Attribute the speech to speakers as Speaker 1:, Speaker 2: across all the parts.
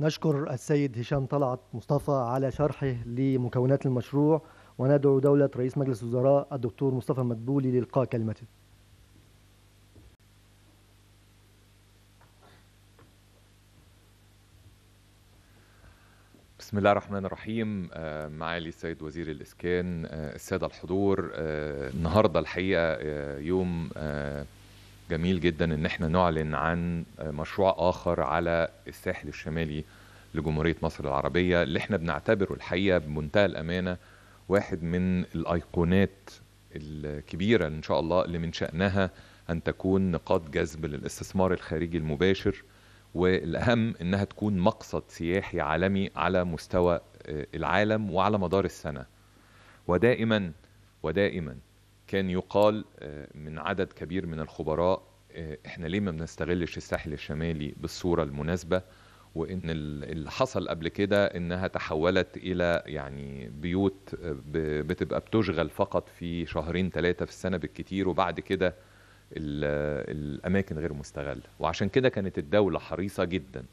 Speaker 1: نشكر السيد هشام طلعت مصطفى على شرحه لمكونات المشروع وندعو دولة رئيس مجلس الوزراء الدكتور مصطفى مدبولي لإلقاء كلمته بسم الله الرحمن الرحيم آه، معالي السيد وزير الإسكان آه، السادة الحضور آه، النهاردة الحقيقة يوم جميل جدا ان احنا نعلن عن مشروع اخر على الساحل الشمالي لجمهوريه مصر العربيه اللي احنا بنعتبره الحقيقه بمنتهى الامانه واحد من الايقونات الكبيره ان شاء الله اللي من شانها ان تكون نقاط جذب للاستثمار الخارجي المباشر والاهم انها تكون مقصد سياحي عالمي على مستوى آه، العالم وعلى مدار السنه ودائما ودائما كان يقال آه، من عدد كبير من الخبراء آه، احنا ليه ما بنستغلش الساحل الشمالي بالصوره المناسبه وان اللي حصل قبل كده انها تحولت الى يعني بيوت آه، بتبقى بتشغل فقط في شهرين ثلاثه في السنه بالكتير وبعد كده الاماكن غير مستغله وعشان كده كانت الدوله حريصه جدا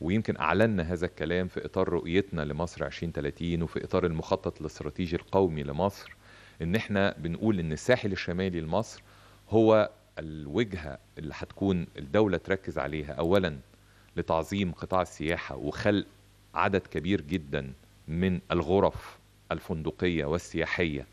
Speaker 1: ويمكن اعلنا هذا الكلام في اطار رؤيتنا لمصر 2030 وفي اطار المخطط الاستراتيجي القومي لمصر ان احنا بنقول ان الساحل الشمالي لمصر هو الوجهه اللي هتكون الدوله تركز عليها اولا لتعظيم قطاع السياحه وخلق عدد كبير جدا من الغرف الفندقيه والسياحيه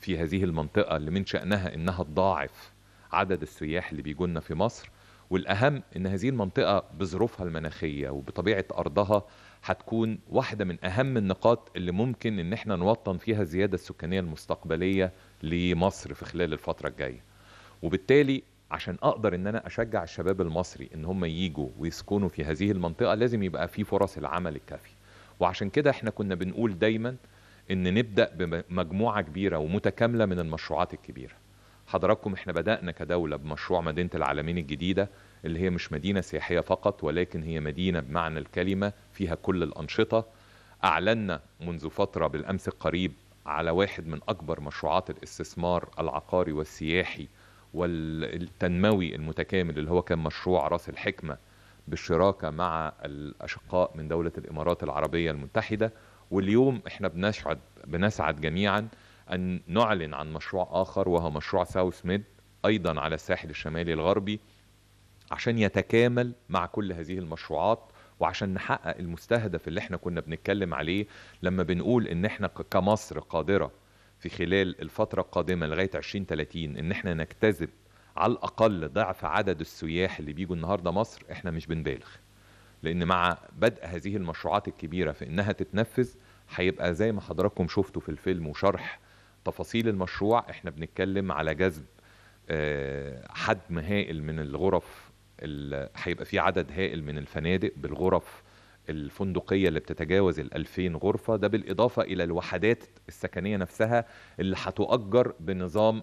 Speaker 1: في هذه المنطقه اللي من شانها انها تضاعف عدد السياح اللي بيجونا في مصر والاهم ان هذه المنطقه بظروفها المناخيه وبطبيعه ارضها هتكون واحده من اهم النقاط اللي ممكن ان احنا نوطن فيها الزياده السكانيه المستقبليه لمصر في خلال الفتره الجايه وبالتالي عشان اقدر ان انا اشجع الشباب المصري ان هم ييجوا ويسكنوا في هذه المنطقه لازم يبقى في فرص العمل الكافيه وعشان كده احنا كنا بنقول دايما ان نبدا بمجموعه كبيره ومتكامله من المشروعات الكبيره حضراتكم احنا بدأنا كدولة بمشروع مدينة العالمين الجديدة اللي هي مش مدينة سياحية فقط ولكن هي مدينة بمعنى الكلمة فيها كل الأنشطة أعلنا منذ فترة بالأمس القريب على واحد من أكبر مشروعات الاستثمار العقاري والسياحي والتنموي المتكامل اللي هو كان مشروع راس الحكمة بالشراكة مع الأشقاء من دولة الإمارات العربية المتحدة واليوم احنا بنسعد بنسعد جميعا أن نعلن عن مشروع آخر وهو مشروع ساوث ميد أيضا على الساحل الشمالي الغربي عشان يتكامل مع كل هذه المشروعات وعشان نحقق المستهدف اللي احنا كنا بنتكلم عليه لما بنقول ان احنا كمصر قادرة في خلال الفترة القادمة لغاية 2030 ان احنا نجتذب على الأقل ضعف عدد السياح اللي بيجوا النهاردة مصر احنا مش بنبالغ لان مع بدء هذه المشروعات الكبيرة في انها تتنفذ هيبقى زي ما حضراتكم شفتوا في الفيلم وشرح تفاصيل المشروع احنا بنتكلم على جذب آه، حجم هائل من الغرف هيبقى في عدد هائل من الفنادق بالغرف الفندقية اللي بتتجاوز ال 2000 غرفة ده بالإضافة إلى الوحدات السكنية نفسها اللي هتؤجر بنظام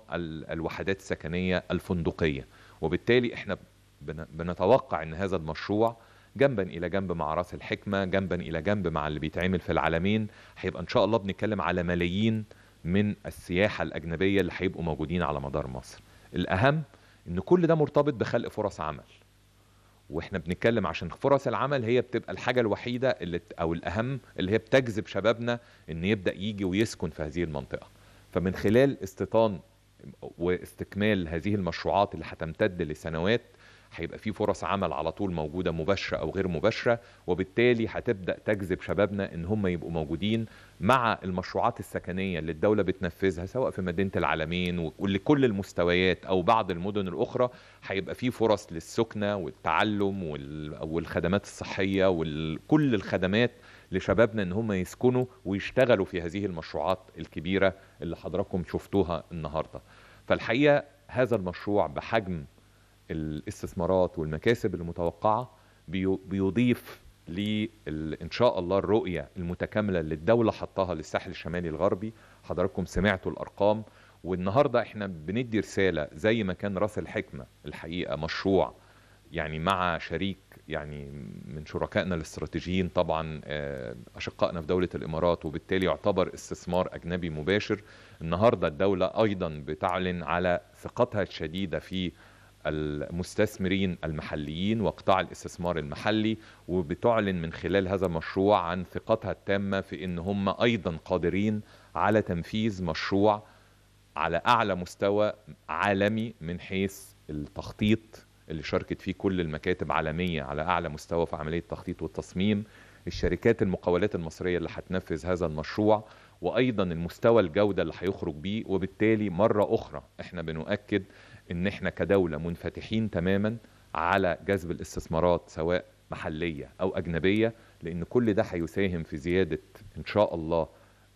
Speaker 1: الوحدات السكنية الفندقية وبالتالي احنا بنتوقع أن هذا المشروع جنبا إلى جنب مع راس الحكمة جنبا إلى جنب مع اللي بيتعمل في العالمين هيبقى إن شاء الله بنتكلم على ملايين من السياحه الاجنبيه اللي هيبقوا موجودين على مدار مصر الاهم ان كل ده مرتبط بخلق فرص عمل واحنا بنتكلم عشان فرص العمل هي بتبقى الحاجه الوحيده اللي او الاهم اللي هي بتجذب شبابنا ان يبدا يجي ويسكن في هذه المنطقه فمن خلال استيطان واستكمال هذه المشروعات اللي هتمتد لسنوات هيبقى في فرص عمل على طول موجوده مباشره او غير مباشره وبالتالي هتبدا تجذب شبابنا ان هم يبقوا موجودين مع المشروعات السكنيه اللي الدوله بتنفذها سواء في مدينه العالمين ولكل المستويات او بعض المدن الاخرى هيبقى في فرص للسكنه والتعلم والخدمات الصحيه وكل الخدمات لشبابنا ان هم يسكنوا ويشتغلوا في هذه المشروعات الكبيره اللي حضراتكم شفتوها النهارده فالحقيقه هذا المشروع بحجم الاستثمارات والمكاسب المتوقعه بيضيف لان شاء الله الرؤيه المتكامله اللي الدوله حطها للساحل الشمالي الغربي حضراتكم سمعتوا الارقام والنهارده احنا بندي رساله زي ما كان راس الحكمه الحقيقه مشروع يعني مع شريك يعني من شركائنا الاستراتيجيين طبعا آه، اشقائنا في دوله الامارات وبالتالي يعتبر استثمار اجنبي مباشر النهارده الدوله ايضا بتعلن على ثقتها الشديده في المستثمرين المحليين وقطاع الاستثمار المحلي وبتعلن من خلال هذا المشروع عن ثقتها التامة في أن هم أيضا قادرين على تنفيذ مشروع على أعلى مستوى عالمي من حيث التخطيط اللي شاركت فيه كل المكاتب عالمية على أعلى مستوى في عملية التخطيط والتصميم الشركات المقاولات المصرية اللي هتنفذ هذا المشروع وأيضا المستوى الجودة اللي هيخرج بيه وبالتالي مرة أخرى احنا بنؤكد ان احنا كدوله منفتحين تماما على جذب الاستثمارات سواء محليه او اجنبيه لان كل ده هيساهم في زياده ان شاء الله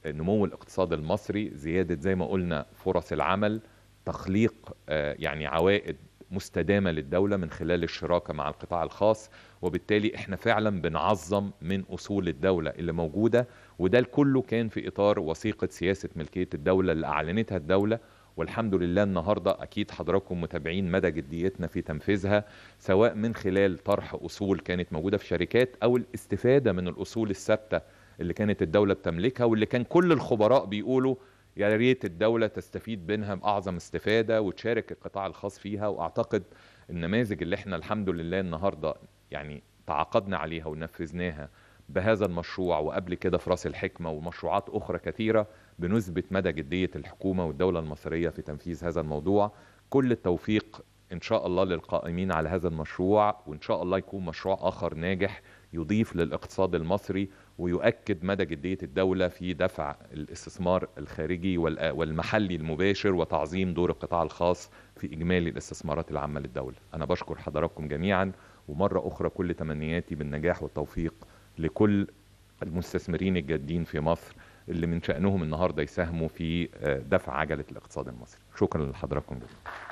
Speaker 1: نمو الاقتصاد المصري زياده زي ما قلنا فرص العمل تخليق آه، يعني عوائد مستدامة للدولة من خلال الشراكة مع القطاع الخاص وبالتالي احنا فعلا بنعظم من أصول الدولة اللي موجودة وده كله كان في إطار وثيقة سياسة ملكية الدولة اللي أعلنتها الدولة والحمد لله النهارده اكيد حضراتكم متابعين مدى جديتنا في تنفيذها سواء من خلال طرح اصول كانت موجوده في شركات او الاستفاده من الاصول الثابته اللي كانت الدوله بتملكها واللي كان كل الخبراء بيقولوا يا ريت الدوله تستفيد منها باعظم استفاده وتشارك القطاع الخاص فيها واعتقد النماذج اللي احنا الحمد لله النهارده يعني تعاقدنا عليها ونفذناها بهذا المشروع وقبل كده في راس الحكمه ومشروعات اخرى كثيره بنثبت مدى جديه الحكومه والدوله المصريه في تنفيذ هذا الموضوع كل التوفيق ان شاء الله للقائمين على هذا المشروع وان شاء الله يكون مشروع اخر ناجح يضيف للاقتصاد المصري ويؤكد مدى جديه الدوله في دفع الاستثمار الخارجي والمحلي المباشر وتعظيم دور القطاع الخاص في اجمالي الاستثمارات العامه للدوله. انا بشكر حضراتكم جميعا ومره اخرى كل تمنياتي بالنجاح والتوفيق لكل المستثمرين الجادين في مصر اللي من شأنهم النهارده يساهموا في آه، دفع عجلة الاقتصاد المصري شكرا لحضراتكم جدا